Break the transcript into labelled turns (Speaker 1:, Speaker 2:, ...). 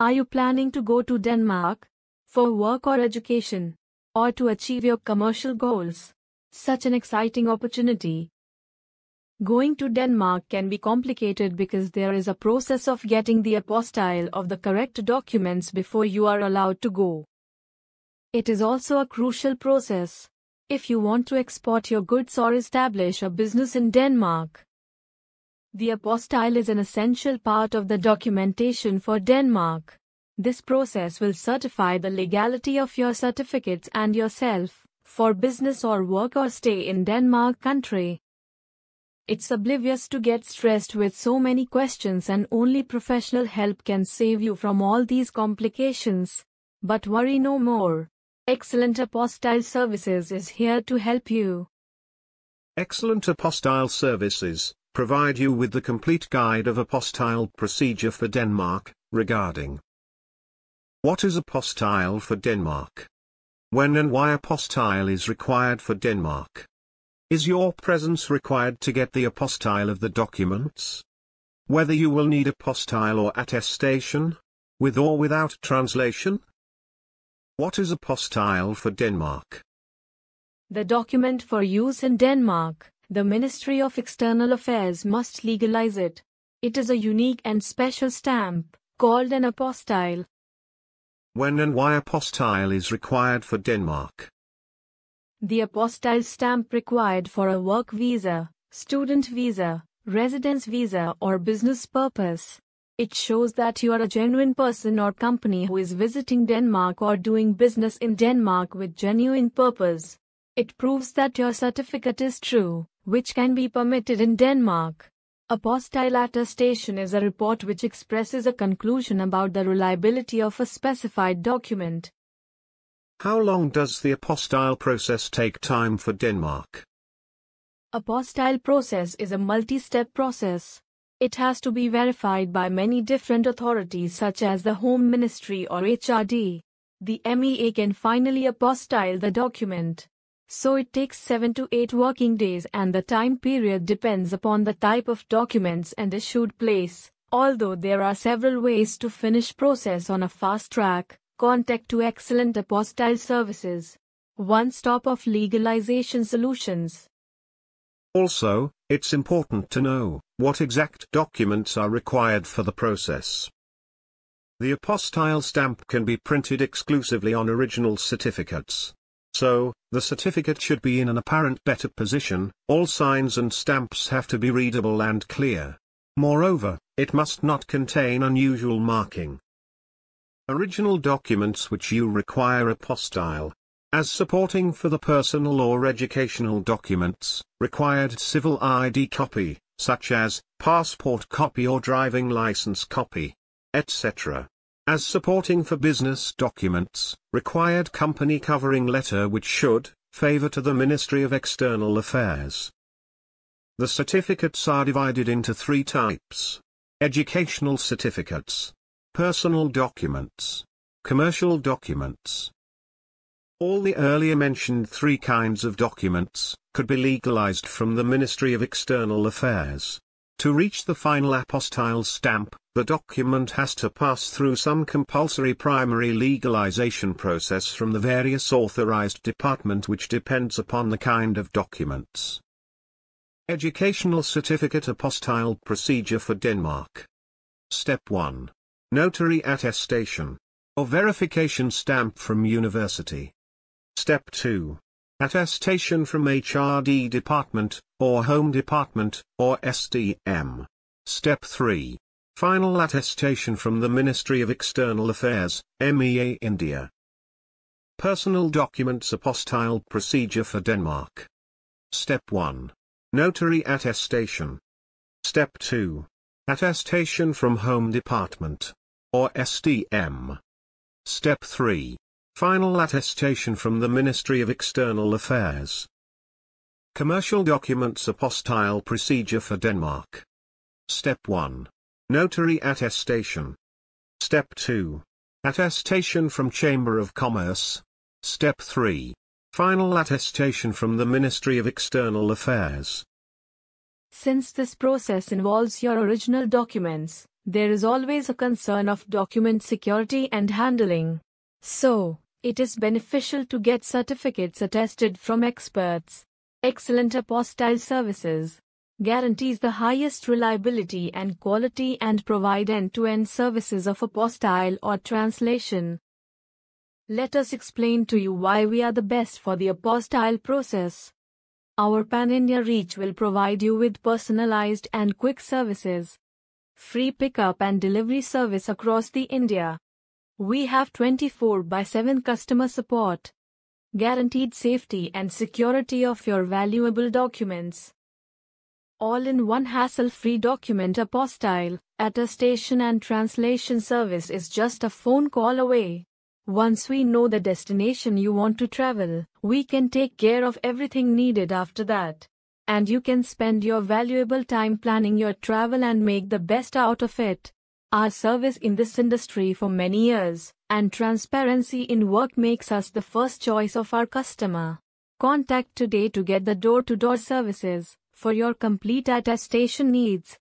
Speaker 1: Are you planning to go to Denmark? For work or education? Or to achieve your commercial goals? Such an exciting opportunity. Going to Denmark can be complicated because there is a process of getting the apostille of the correct documents before you are allowed to go. It is also a crucial process. If you want to export your goods or establish a business in Denmark, the apostille is an essential part of the documentation for Denmark. This process will certify the legality of your certificates and yourself, for business or work or stay in Denmark country. It's oblivious to get stressed with so many questions and only professional help can save you from all these complications. But worry no more. Excellent Apostille Services is here to help you.
Speaker 2: Excellent Apostille Services provide you with the complete guide of apostille procedure for Denmark, regarding What is apostille for Denmark? When and why apostille is required for Denmark? Is your presence required to get the apostille of the documents? Whether you will need apostille or attestation? With or without translation? What is apostille for Denmark?
Speaker 1: The document for use in Denmark the Ministry of External Affairs must legalize it. It is a unique and special stamp, called an apostille.
Speaker 2: When and why apostille is required for Denmark?
Speaker 1: The apostille stamp required for a work visa, student visa, residence visa or business purpose. It shows that you are a genuine person or company who is visiting Denmark or doing business in Denmark with genuine purpose. It proves that your certificate is true, which can be permitted in Denmark. Apostille attestation is a report which expresses a conclusion about the reliability of a specified document.
Speaker 2: How long does the apostille process take time for Denmark?
Speaker 1: Apostille process is a multi-step process. It has to be verified by many different authorities such as the Home Ministry or HRD. The MEA can finally apostille the document so it takes 7 to 8 working days and the time period depends upon the type of documents and issued place. Although there are several ways to finish process on a fast track, contact to excellent apostile services. One stop of legalization solutions.
Speaker 2: Also, it's important to know what exact documents are required for the process. The apostile stamp can be printed exclusively on original certificates. So, the certificate should be in an apparent better position, all signs and stamps have to be readable and clear. Moreover, it must not contain unusual marking. Original documents which you require apostile, As supporting for the personal or educational documents, required civil ID copy, such as, passport copy or driving license copy, etc as supporting for business documents, required company covering letter which should, favor to the Ministry of External Affairs. The certificates are divided into three types. Educational certificates. Personal documents. Commercial documents. All the earlier mentioned three kinds of documents could be legalized from the Ministry of External Affairs. To reach the final apostile stamp, the document has to pass through some compulsory primary legalization process from the various authorized department which depends upon the kind of documents. Educational Certificate Apostille Procedure for Denmark Step 1. Notary attestation. Or verification stamp from university. Step 2. Attestation from HRD Department, or Home Department, or SDM. Step 3. Final attestation from the Ministry of External Affairs, MEA India. Personal Documents Apostille Procedure for Denmark. Step 1. Notary Attestation. Step 2. Attestation from Home Department. Or SDM. Step 3. Final attestation from the Ministry of External Affairs. Commercial Documents Apostille Procedure for Denmark. Step 1. Notary attestation. Step 2. Attestation from Chamber of Commerce. Step 3. Final attestation from the Ministry of External Affairs.
Speaker 1: Since this process involves your original documents, there is always a concern of document security and handling. So, it is beneficial to get certificates attested from experts. Excellent apostille services guarantees the highest reliability and quality and provide end-to-end services of apostille or translation. Let us explain to you why we are the best for the apostille process. Our pan-India reach will provide you with personalized and quick services. Free pickup and delivery service across the India. We have 24 by 7 customer support. Guaranteed safety and security of your valuable documents all-in-one hassle-free document apostille attestation and translation service is just a phone call away. Once we know the destination you want to travel, we can take care of everything needed after that. And you can spend your valuable time planning your travel and make the best out of it. Our service in this industry for many years, and transparency in work makes us the first choice of our customer. Contact today to get the door-to-door -door services for your complete attestation needs.